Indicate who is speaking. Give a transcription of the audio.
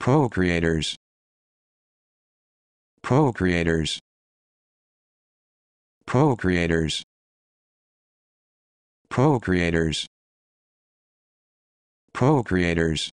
Speaker 1: Procreators Procreators Procreators Procreators Procreators